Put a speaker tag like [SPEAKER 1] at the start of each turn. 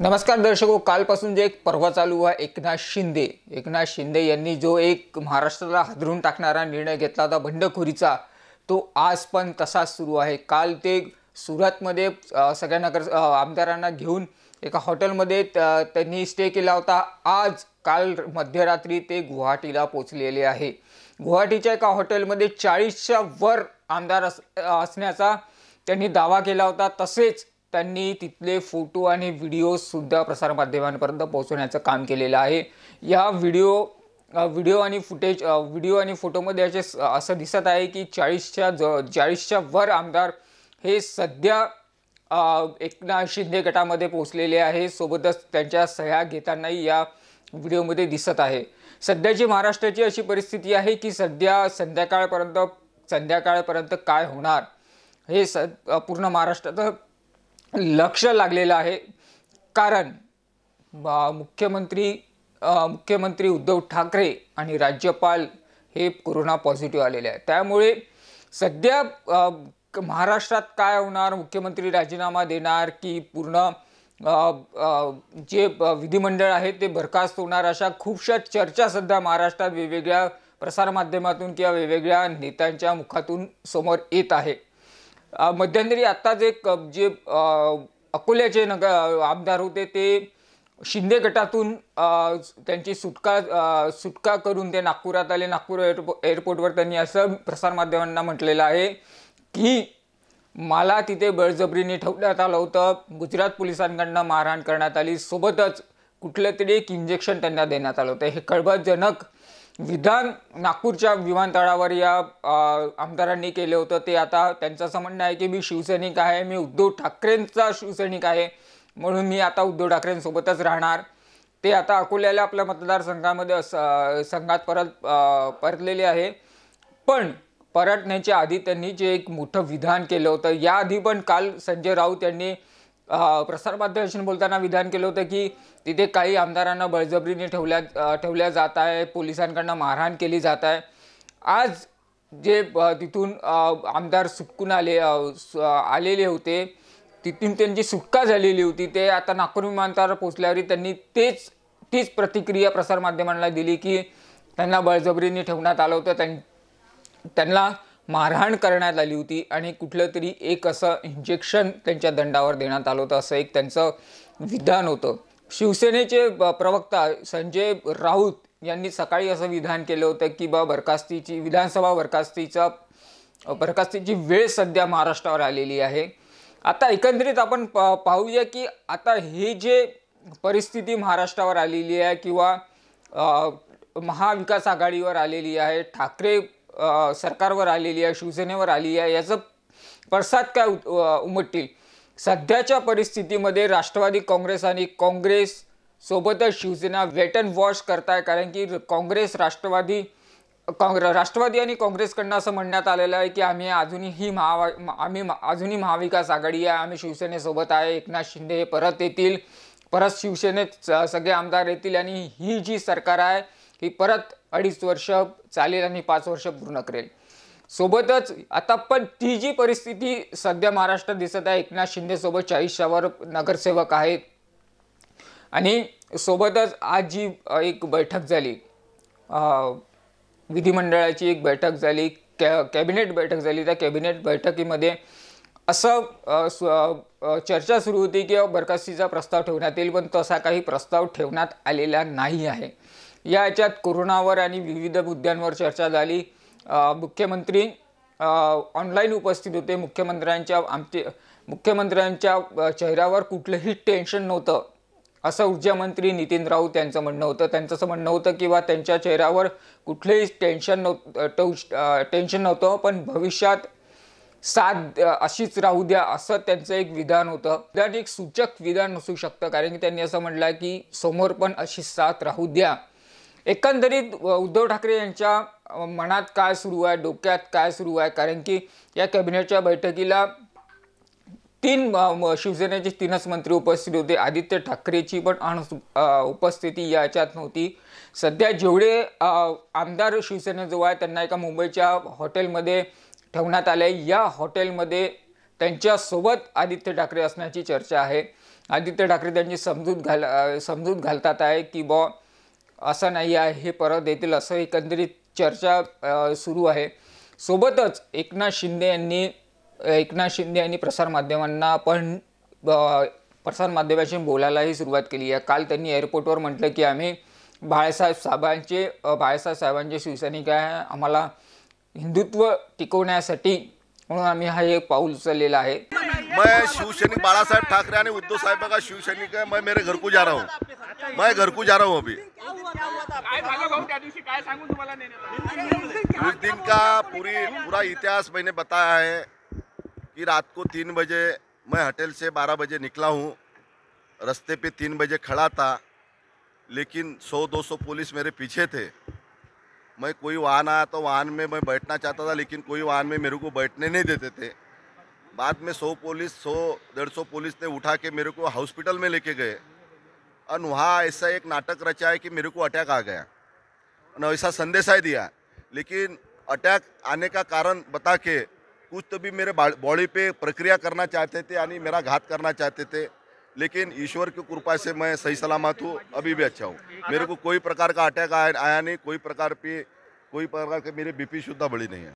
[SPEAKER 1] नमस्कार दर्शको कालपासून जे एक पर्व चालू आहे एकनाथ शिंदे एकनाथ शिंदे यांनी जो एक महाराष्ट्राला हादरून टाकणारा निर्णय घेतला होता बंडखोरीचा तो आज पण तसाच सुरू आहे काल ते सुरतमध्ये सगळ्यांना नगर आमदारांना घेऊन एका हॉटेलमध्ये त्यांनी स्टे केला होता आज काल मध्यरात्री ते गुवाहाटीला पोचलेले आहे गुवाहाटीच्या एका हॉटेलमध्ये चाळीसच्या वर आमदार अस असण्याचा त्यांनी दावा केला होता तसेच त्यांनी तिथले फोटो आणि व्हिडिओसुद्धा प्रसारमाध्यमांपर्यंत पोहोचवण्याचं काम केलेलं आहे या व्हिडिओ व्हिडिओ आणि फुटेज व्हिडिओ आणि फोटोमध्ये असे असं दिसत आहे की चाळीसच्या ज चाळीसच्या वर आमदार हे सध्या एकनाथ शिंदे गटामध्ये पोहोचलेले आहे सोबतच त्यांच्या सह्या घेतानाही या व्हिडिओमध्ये दिसत आहे सध्याची महाराष्ट्राची अशी परिस्थिती आहे की सध्या संध्याकाळपर्यंत संध्याकाळपर्यंत काय होणार हे स पूर्ण महाराष्ट्रात लक्ष लागलेलं आहे कारण मुख्यमंत्री मुख्यमंत्री उद्धव ठाकरे आणि राज्यपाल हे कोरोना पॉझिटिव्ह आलेले आहे त्यामुळे सध्या महाराष्ट्रात काय होणार मुख्यमंत्री राजीनामा देणार की पूर्ण जे विधिमंडळ आहे ते बरखास्त होणार अशा खूपशा चर्चा सध्या महाराष्ट्रात वेगवेगळ्या प्रसारमाध्यमातून किंवा वेगवेगळ्या नेत्यांच्या मुखातून समोर येत आहे मध्यंतरी आत्ताच एक जे अकोल्याचे नगर आमदार होते ते शिंदे गटातून त्यांची सुटका सुटका करून ते नागपुरात आले नागपूर एअरपो एअरपोर्टवर त्यांनी असं प्रसारमाध्यमांना म्हटलेलं आहे की मला तिथे बळजबरीने ठेवण्यात आलं होतं गुजरात पोलिसांकडनं मारहाण करण्यात आली सोबतच कुठलं तरी एक इंजेक्शन त्यांना देण्यात आलं होतं हे कळबजजनक विधान नागपूरच्या विमानतळावर या आमदारांनी केलं होतं ते आता त्यांचं असं म्हणणं आहे की मी शिवसैनिक आहे मी उद्धव ठाकरेंचा शिवसैनिक आहे म्हणून मी आता उद्धव ठाकरेंसोबतच राहणार ते आता अकोल्याला आपल्या मतदारसंघामध्ये संघात परत परतलेले आहे पण परतण्याच्या आधी त्यांनी जे एक मोठं विधान केलं होतं याआधी पण काल संजय राऊत यांनी प्रसारमाध्यमांशी बोलताना विधान केलं होतं की तिथे काही आमदारांना बळजबरीने ठेवल्या ठेवल्या जात आहे पोलिसांकडनं मारहाण केली जात आहे आज जे तिथून आमदार सुटकून आले आलेले होते तिथून त्यांची सुटका झालेली होती ते आता नागपूर विमानतळावर पोचल्यावर त्यांनी तेच तीच प्रतिक्रिया प्रसारमाध्यमांना दिली की त्यांना बळजबरीने ठेवण्यात आलं होतं त्यांना मारहाण करण्यात आली होती आणि कुठलं तरी एक असं इंजेक्शन त्यांच्या दंडावर देण्यात आलं होतं असं एक त्यांचं विधान होतं शिवसेनेचे प्रवक्ता संजय राऊत यांनी सकाळी असं विधान केलं होतं की बा बरखास्तीची विधानसभा बरखास्तीचा बरखास्तीची वेळ सध्या महाराष्ट्रावर आलेली आहे आता एकंदरीत आपण पाहूया की आता हे जे परिस्थिती महाराष्ट्रावर आलेली आहे किंवा महाविकास आघाडीवर आलेली आहे ठाकरे सरकारवर आलेली आहे शिवसेनेवर आली आहे याचं पडसाद काय उमटतील सध्याच्या परिस्थितीमध्ये राष्ट्रवादी काँग्रेस आणि काँग्रेस सोबतच शिवसेना वेट अँड वॉश करताय कारण की काँग्रेस राष्ट्रवादी काँग्रे राष्ट्रवादी आणि काँग्रेसकडनं असं म्हणण्यात आलेलं आहे की आम्ही अजूनही महावा आम्ही अजूनही महाविकास आघाडी आहे आम्ही शिवसेनेसोबत आहे एकनाथ शिंदे हे परत येतील परत शिवसेनेत सगळे आमदार येतील आणि ही जी सरकार आहे ही परत अडीच वर्ष चालेल आणि पाच वर्ष पूर्ण करेल सोबतच आता पण ती जी परिस्थिती सध्या महाराष्ट्रात दिसत आहे एकनाथ शिंदेसोबत चाळीसशावर नगरसेवक आहेत आणि सोबतच आज जी एक बैठक झाली विधिमंडळाची एक बैठक झाली कॅ कॅबिनेट बैठक झाली त्या कॅबिनेट बैठकीमध्ये असं चर्चा सुरू होती की बरखास्तीचा प्रस्ताव ठेवण्यात येईल पण तसा काही प्रस्ताव ठेवण्यात आलेला नाही आहे या याच्यात कोरोनावर आणि विविध मुद्द्यांवर चर्चा झाली मुख्यमंत्री ऑनलाईन उपस्थित होते मुख्यमंत्र्यांच्या आमचे मुख्यमंत्र्यांच्या चेहऱ्यावर कुठलंही टेन्शन नव्हतं असं ऊर्जामंत्री नितीन राऊत यांचं म्हणणं होतं त्यांचं असं म्हणणं होतं किंवा त्यांच्या चेहऱ्यावर कुठलंही टेन्शन नव्हतं टेन्शन नव्हतं पण भविष्यात साथ अशीच राहू द्या असं त्यांचं एक विधान होतं त्यात एक सूचक विधान असू शकतं कारण की त्यांनी असं म्हटलं की समोर पण अशी साथ राहू द्या एकंदरीत उद्धव ठाकरे यांच्या मनात काय सुरू आहे डोक्यात काय सुरू आहे कारण की या कॅबिनेटच्या बैठकीला तीन शिवसेनेचे तीनच मंत्री उपस्थित होते आदित्य ठाकरेची पण अण उपस्थिती याच्यात नव्हती सध्या जेवढे आमदार शिवसेनेजवळ आहे त्यांना एका मुंबईच्या हॉटेलमध्ये ठेवण्यात आले या हॉटेलमध्ये त्यांच्यासोबत आदित्य ठाकरे असण्याची चर्चा आहे आदित्य ठाकरे त्यांची समजूत घाल समजूत घालतात आहे की बॉ असं नाही आहे हे परत देतील असं एकंदरीत चर्चा सुरू आहे सोबतच एकनाथ शिंदे यांनी एकनाथ शिंदे यांनी प्रसारमाध्यमांना पण प्रसारमाध्यमाशी बोलायलाही सुरुवात केली आहे काल त्यांनी एअरपोर्टवर म्हटलं की आम्ही बाळासाहेब साहेबांचे बाळासाहेब साहेबांचे शिवसैनिक आहे आम्हाला हिंदुत्व टिकवण्यासाठी म्हणून आम्ही हा एक पाऊल उचललेला आहे
[SPEAKER 2] मैं शिवसैनिक बाळासाहेब ठाकरे आणि उद्धव साहेब का शिवसैनिक आहे मैं मेरे घर जा रहा हूँ मैं घर को जा रहा हूँ अभी उस दिन का पूरी पूरा इतिहास मैंने बताया है कि रात को तीन बजे मैं होटल से बारह बजे निकला हूँ रास्ते पे तीन बजे खड़ा था लेकिन 100-200 पुलिस मेरे पीछे थे मैं कोई वाहन आया तो वाहन में मैं बैठना चाहता था लेकिन कोई वाहन में मेरे को बैठने नहीं देते थे बाद में 100 पुलिस 100 डेढ़ सौ पुलिस ने उठा के मेरे को हॉस्पिटल में लेके गए और वहाँ ऐसा एक नाटक रचा है कि मेरे को अटैक आ गया और ऐसा संदेशा दिया लेकिन अटैक आने का कारण बता के कुछ तो भी मेरे बॉडी पे प्रक्रिया करना चाहते थे यानी मेरा घात करना चाहते थे लेकिन ईश्वर की कृपा से मैं सही सलामत हूँ अभी भी अच्छा हूँ मेरे को कोई प्रकार का अटैक आया नहीं कोई प्रकार पे कोई प्रकार के मेरे बीपी शुद्धा बड़ी नहीं है